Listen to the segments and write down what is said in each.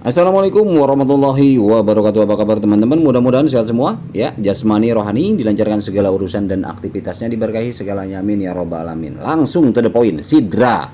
Assalamualaikum warahmatullahi wabarakatuh. Apa kabar teman-teman? Mudah-mudahan sehat semua ya. Jasmani rohani dilancarkan segala urusan dan aktivitasnya diberkahi segalanya. Amin ya robbal alamin. Langsung to the point. Sidra.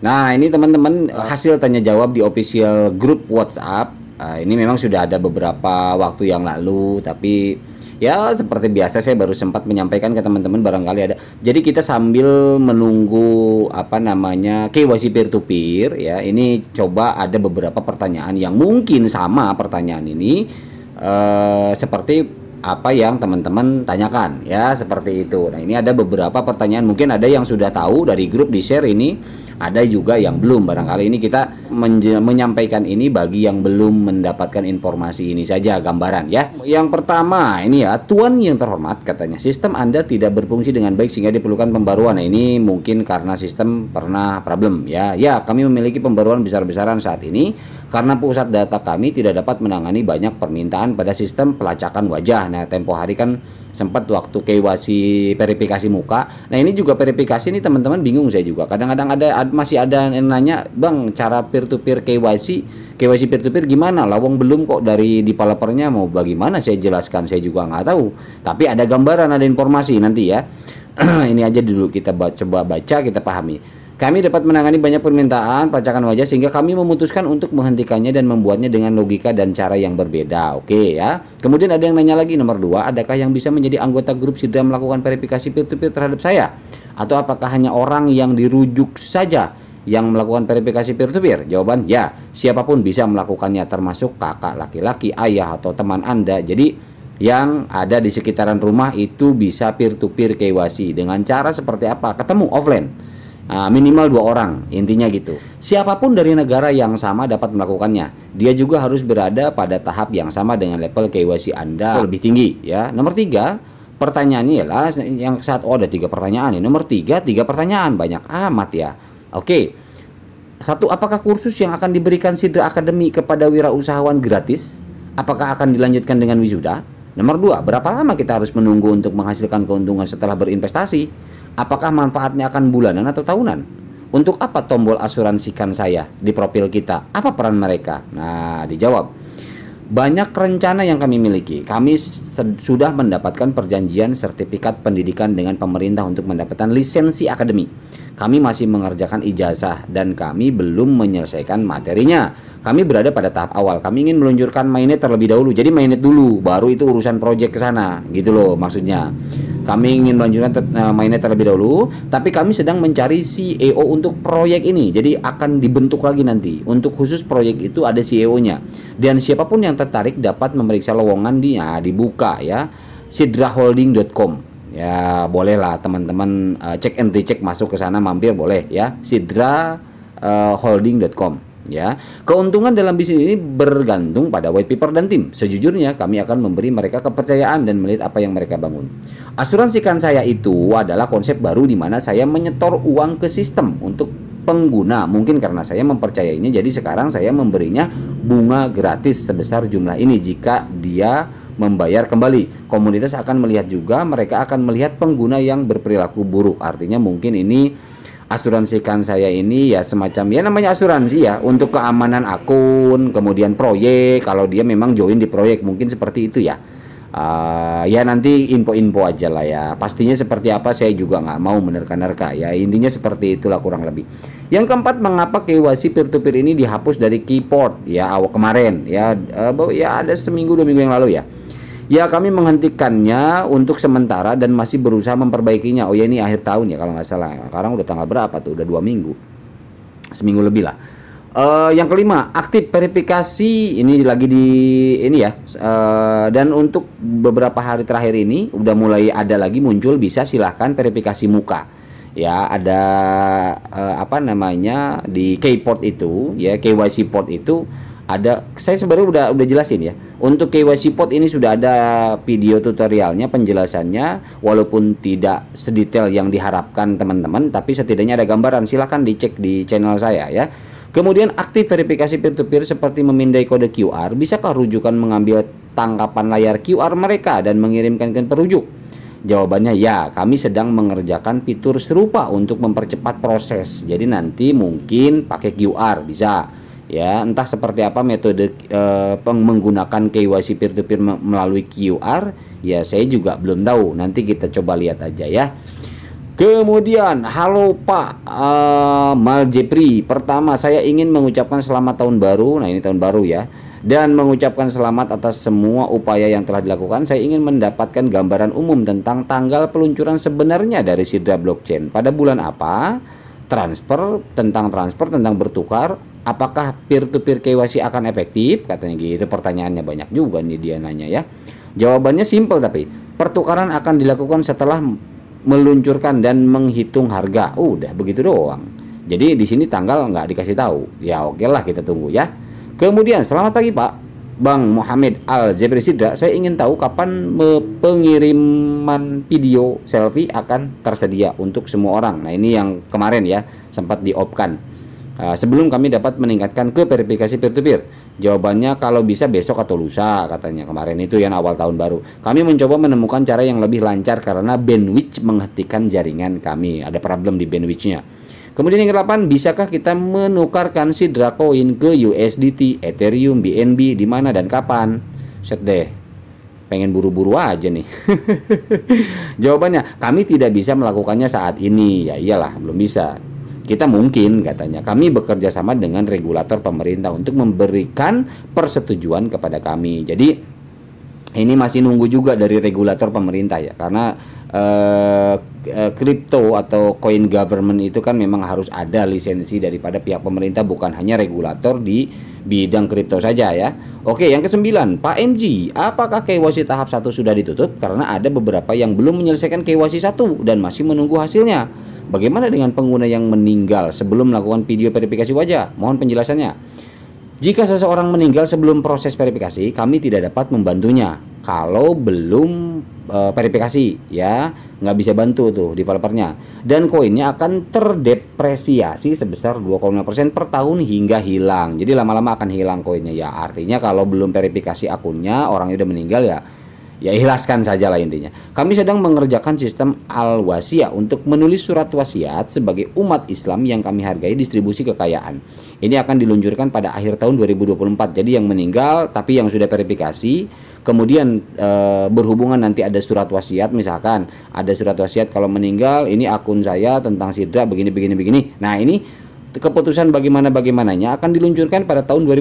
Nah, ini teman-teman hasil tanya jawab di official grup WhatsApp. Ah, ini memang sudah ada beberapa waktu yang lalu tapi ya seperti biasa saya baru sempat menyampaikan ke teman-teman barangkali ada jadi kita sambil menunggu apa namanya KYC peer to peer ya ini coba ada beberapa pertanyaan yang mungkin sama pertanyaan ini uh, seperti apa yang teman-teman tanyakan ya seperti itu. Nah, ini ada beberapa pertanyaan mungkin ada yang sudah tahu dari grup di share ini, ada juga yang belum. Barangkali ini kita menyampaikan ini bagi yang belum mendapatkan informasi ini saja gambaran ya. Yang pertama ini ya, tuan yang terhormat katanya sistem Anda tidak berfungsi dengan baik sehingga diperlukan pembaruan. Nah, ini mungkin karena sistem pernah problem ya. Ya, kami memiliki pembaruan besar-besaran saat ini karena pusat data kami tidak dapat menangani banyak permintaan pada sistem pelacakan wajah Nah, tempo hari kan sempat waktu KYC verifikasi muka. Nah, ini juga verifikasi ini teman-teman bingung saya juga. Kadang-kadang ada masih ada yang nanya, "Bang, cara peer to peer KYC, KYC peer to peer gimana?" Lawang belum kok dari di developernya mau bagaimana saya jelaskan, saya juga nggak tahu. Tapi ada gambaran, ada informasi nanti ya. ini aja dulu kita coba baca, kita pahami. Kami dapat menangani banyak permintaan pelacakan wajah sehingga kami memutuskan untuk menghentikannya dan membuatnya dengan logika dan cara yang berbeda. Oke okay, ya. Kemudian ada yang nanya lagi nomor dua, adakah yang bisa menjadi anggota grup sidra melakukan verifikasi peer-to-peer terhadap saya? Atau apakah hanya orang yang dirujuk saja yang melakukan verifikasi peer-to-peer? Jawaban ya, siapapun bisa melakukannya termasuk kakak laki-laki, ayah atau teman Anda. Jadi yang ada di sekitaran rumah itu bisa peer-to-peer KYC dengan cara seperti apa? Ketemu offline uh, minimal dua orang intinya gitu siapapun dari negara yang sama dapat melakukannya dia juga harus berada pada tahap yang sama dengan level KYC Anda lebih tinggi ya nomor tiga pertanyaannya ialah yang saat oh ada tiga pertanyaan ya nomor tiga tiga pertanyaan banyak amat ya oke Satu, apakah kursus yang akan diberikan Sidra Akademi kepada wirausahawan gratis? Apakah akan dilanjutkan dengan wisuda? Nomor dua, berapa lama kita harus menunggu untuk menghasilkan keuntungan setelah berinvestasi? Apakah manfaatnya akan bulanan atau tahunan? Untuk apa tombol asuransikan saya di profil kita? Apa peran mereka? Nah, dijawab. Banyak rencana yang kami miliki. Kami sudah mendapatkan perjanjian sertifikat pendidikan dengan pemerintah untuk mendapatkan lisensi akademi. Kami masih mengerjakan ijazah dan kami belum menyelesaikan materinya. Kami berada pada tahap awal. Kami ingin meluncurkan mainnet terlebih dahulu. Jadi mainnet dulu, baru itu urusan proyek ke sana, gitu loh maksudnya. Kami ingin melanjutkan ter, eh, mainnya terlebih dahulu, tapi kami sedang mencari CEO untuk proyek ini. Jadi akan dibentuk lagi nanti. Untuk khusus proyek itu ada CEO-nya. Dan siapapun yang tertarik dapat memeriksa lowongan di ya, dibuka ya sidraholding.com. Ya, bolehlah teman-teman uh, cek and recheck masuk ke sana mampir boleh ya. sidraholding.com eh, uh, ya. Keuntungan dalam bisnis ini bergantung pada white paper dan tim. Sejujurnya kami akan memberi mereka kepercayaan dan melihat apa yang mereka bangun. Asuransi kan saya itu adalah konsep baru di mana saya menyetor uang ke sistem untuk pengguna. Mungkin karena saya mempercayainya jadi sekarang saya memberinya bunga gratis sebesar jumlah ini jika dia membayar kembali. Komunitas akan melihat juga mereka akan melihat pengguna yang berperilaku buruk. Artinya mungkin ini asuransikan saya ini ya semacam ya namanya asuransi ya untuk keamanan akun kemudian proyek kalau dia memang join di proyek mungkin seperti itu ya uh, ya nanti info-info aja lah ya pastinya seperti apa saya juga nggak mau menerka-nerka ya intinya seperti itulah kurang lebih yang keempat mengapa KYC peer-to-peer ini dihapus dari keyboard ya awal kemarin ya uh, ya ada seminggu dua minggu yang lalu ya Ya kami menghentikannya untuk sementara dan masih berusaha memperbaikinya. Oh ya ini akhir tahun ya kalau nggak salah. Sekarang udah tanggal berapa tuh? Udah dua minggu, seminggu lebih lah. Uh, yang kelima, aktif verifikasi ini lagi di ini ya. Uh, dan untuk beberapa hari terakhir ini udah mulai ada lagi muncul bisa silahkan verifikasi muka ya ada eh, apa namanya di K-port itu ya KYC port itu ada saya sebenarnya udah udah jelasin ya untuk KYC port ini sudah ada video tutorialnya penjelasannya walaupun tidak sedetail yang diharapkan teman-teman tapi setidaknya ada gambaran silahkan dicek di channel saya ya Kemudian aktif verifikasi peer-to-peer seperti memindai kode QR, bisakah rujukan mengambil tangkapan layar QR mereka dan mengirimkan ke perujuk? Jawabannya ya, kami sedang mengerjakan fitur serupa untuk mempercepat proses. Jadi nanti mungkin pakai QR bisa ya, entah seperti apa metode eh, menggunakan KYC peer to peer melalui QR, ya saya juga belum tahu. Nanti kita coba lihat aja ya. Kemudian, halo Pak uh, Jepri. Pertama, saya ingin mengucapkan selamat tahun baru. Nah, ini tahun baru ya. Dan mengucapkan selamat atas semua upaya yang telah dilakukan. Saya ingin mendapatkan gambaran umum tentang tanggal peluncuran sebenarnya dari Sidra Blockchain. Pada bulan apa? Transfer, tentang transfer, tentang bertukar. Apakah peer-to-peer -peer KYC akan efektif? Katanya gitu. Pertanyaannya banyak juga nih dia nanya ya. Jawabannya simple tapi pertukaran akan dilakukan setelah meluncurkan dan menghitung harga. Udah begitu doang. Jadi di sini tanggal nggak dikasih tahu. Ya oke lah kita tunggu ya. Kemudian selamat pagi Pak. Bang Muhammad Al Jabri Sidra, saya ingin tahu kapan pengiriman video selfie akan tersedia untuk semua orang. Nah ini yang kemarin ya sempat diopkan. Ah, sebelum kami dapat meningkatkan ke verifikasi peer-to-peer. Jawabannya kalau bisa besok atau lusa katanya kemarin itu yang awal tahun baru. Kami mencoba menemukan cara yang lebih lancar karena bandwidth menghentikan jaringan kami. Ada problem di bandwidthnya. Kemudian yang ke-8, bisakah kita menukarkan si Dracoin ke USDT, Ethereum, BNB, di mana dan kapan? Set deh, pengen buru-buru aja nih. Jawabannya, kami tidak bisa melakukannya saat ini. Ya iyalah, belum bisa kita mungkin katanya kami bekerja sama dengan regulator pemerintah untuk memberikan persetujuan kepada kami. Jadi ini masih nunggu juga dari regulator pemerintah ya karena eh, eh, kripto uh, atau coin government itu kan memang harus ada lisensi daripada pihak pemerintah bukan hanya regulator di bidang kripto saja ya. Oke, yang kesembilan, Pak MG, apakah KYC tahap 1 sudah ditutup? Karena ada beberapa yang belum menyelesaikan KYC satu dan masih menunggu hasilnya. Bagaimana dengan pengguna yang meninggal sebelum melakukan video verifikasi wajah? Mohon penjelasannya. Jika seseorang meninggal sebelum proses verifikasi, kami tidak dapat membantunya. Kalau belum e, verifikasi, ya nggak bisa bantu tuh developernya. Dan koinnya akan terdepresiasi sebesar 2,5% per tahun hingga hilang. Jadi lama-lama akan hilang koinnya ya. Artinya kalau belum verifikasi akunnya, orangnya udah meninggal ya ya ikhlaskan lah intinya. Kami sedang mengerjakan sistem al-wasiyah untuk menulis surat wasiat sebagai umat Islam yang kami hargai distribusi kekayaan. Ini akan diluncurkan pada akhir tahun 2024. Jadi yang meninggal tapi yang sudah verifikasi kemudian e, berhubungan nanti ada surat wasiat misalkan ada surat wasiat kalau meninggal ini akun saya tentang sidra begini begini begini. Nah, ini keputusan bagaimana bagaimananya akan diluncurkan pada tahun 2024 e,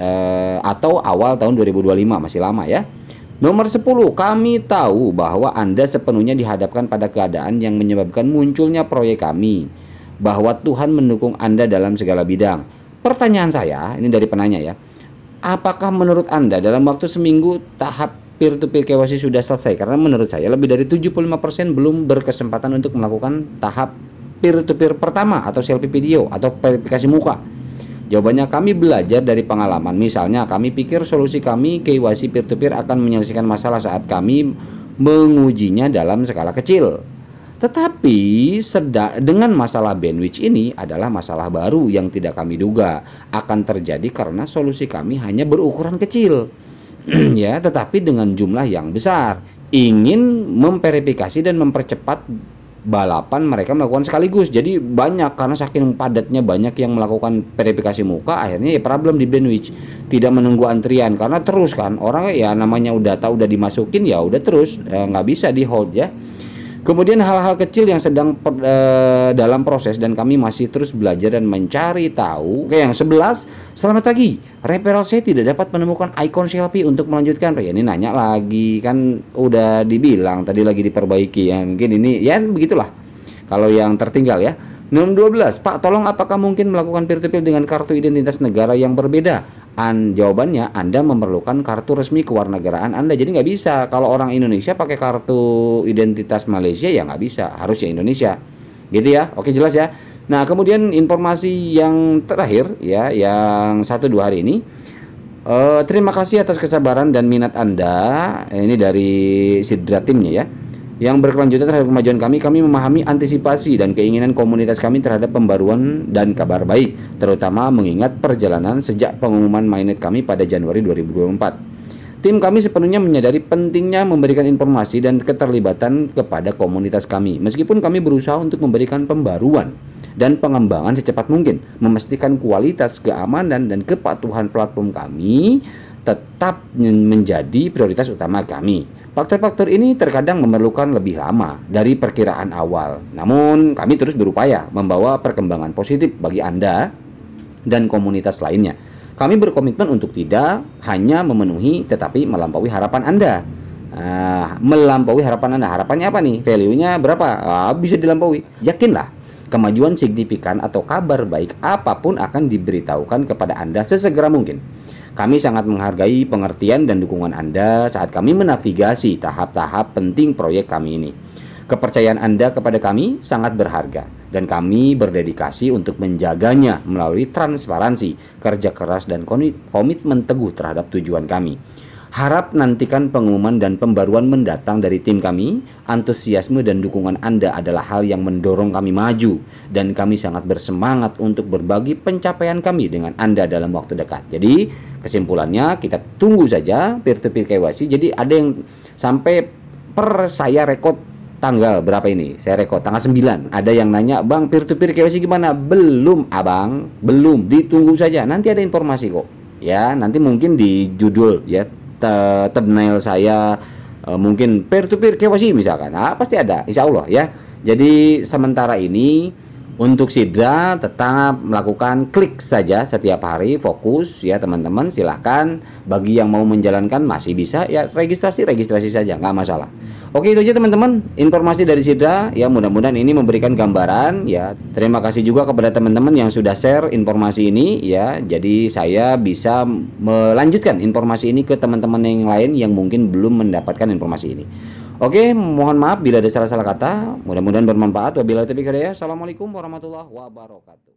eh, atau awal tahun 2025 masih lama ya. Nomor 10, kami tahu bahwa Anda sepenuhnya dihadapkan pada keadaan yang menyebabkan munculnya proyek kami, bahwa Tuhan mendukung Anda dalam segala bidang. Pertanyaan saya, ini dari penanya ya. Apakah menurut Anda dalam waktu seminggu tahap peer to peer KYC sudah selesai? Karena menurut saya lebih dari 75% belum berkesempatan untuk melakukan tahap peer to peer pertama atau selfie video atau verifikasi muka. Jawabannya kami belajar dari pengalaman. Misalnya kami pikir solusi kami KYC peer-to-peer akan menyelesaikan masalah saat kami mengujinya dalam skala kecil. Tetapi sedang dengan masalah bandwidth ini adalah masalah baru yang tidak kami duga akan terjadi karena solusi kami hanya berukuran kecil. ya, tetapi dengan jumlah yang besar. Ingin memverifikasi dan mempercepat balapan mereka melakukan sekaligus jadi banyak karena saking padatnya banyak yang melakukan verifikasi muka akhirnya ya problem di bandwidth tidak menunggu antrian karena terus kan orang ya namanya udah tahu udah dimasukin ya udah terus eh, nggak eh, bisa di hold ya Kemudian hal-hal kecil yang sedang per, e, dalam proses dan kami masih terus belajar dan mencari tahu. Oke, yang sebelas, selamat pagi. Referral saya tidak dapat menemukan icon selfie untuk melanjutkan. Oh, ya, ini nanya lagi kan udah dibilang tadi lagi diperbaiki ya. Mungkin ini ya begitulah. Kalau yang tertinggal ya. Nomor 12, Pak tolong apakah mungkin melakukan peer to -peer dengan kartu identitas negara yang berbeda? an jawabannya Anda memerlukan kartu resmi kewarganegaraan Anda. Jadi nggak bisa kalau orang Indonesia pakai kartu identitas Malaysia ya nggak bisa, Harusnya Indonesia. Gitu ya. Oke jelas ya. Nah, kemudian informasi yang terakhir ya yang satu dua hari ini E, terima kasih atas kesabaran dan minat Anda. Ini dari Sidra timnya ya yang berkelanjutan terhadap kemajuan kami, kami memahami antisipasi dan keinginan komunitas kami terhadap pembaruan dan kabar baik, terutama mengingat perjalanan sejak pengumuman mainnet kami pada Januari 2024. Tim kami sepenuhnya menyadari pentingnya memberikan informasi dan keterlibatan kepada komunitas kami, meskipun kami berusaha untuk memberikan pembaruan dan pengembangan secepat mungkin, memastikan kualitas keamanan dan kepatuhan platform kami tetap menjadi prioritas utama kami. Faktor-faktor ini terkadang memerlukan lebih lama dari perkiraan awal. Namun, kami terus berupaya membawa perkembangan positif bagi Anda dan komunitas lainnya. Kami berkomitmen untuk tidak hanya memenuhi tetapi melampaui harapan Anda. Uh, melampaui harapan Anda. Harapannya apa nih? Value-nya berapa? Uh, bisa dilampaui. Yakinlah, kemajuan signifikan atau kabar baik apapun akan diberitahukan kepada Anda sesegera mungkin. Kami sangat menghargai pengertian dan dukungan Anda saat kami menavigasi tahap-tahap penting proyek kami ini. Kepercayaan Anda kepada kami sangat berharga, dan kami berdedikasi untuk menjaganya melalui transparansi, kerja keras, dan komitmen teguh terhadap tujuan kami. Harap nantikan pengumuman dan pembaruan mendatang dari tim kami. Antusiasme dan dukungan Anda adalah hal yang mendorong kami maju dan kami sangat bersemangat untuk berbagi pencapaian kami dengan Anda dalam waktu dekat. Jadi, kesimpulannya kita tunggu saja peer-to-peer KYC. Jadi, ada yang sampai per saya rekod tanggal berapa ini? Saya rekod tanggal 9. Ada yang nanya, "Bang, peer to peer KYC gimana?" Belum, Abang. Belum. Ditunggu saja. Nanti ada informasi kok. Ya, nanti mungkin di judul ya thumbnail saya uh, mungkin peer to peer kayak KYC misalkan nah, pasti ada insya Allah ya jadi sementara ini untuk sidra tetap melakukan klik saja setiap hari fokus ya teman-teman silahkan bagi yang mau menjalankan masih bisa ya registrasi registrasi saja nggak masalah Oke itu aja teman-teman informasi dari Sidra ya mudah-mudahan ini memberikan gambaran ya terima kasih juga kepada teman-teman yang sudah share informasi ini ya jadi saya bisa melanjutkan informasi ini ke teman-teman yang lain yang mungkin belum mendapatkan informasi ini. Oke mohon maaf bila ada salah-salah kata mudah-mudahan bermanfaat wabillahi taufiq Assalamualaikum warahmatullahi wabarakatuh.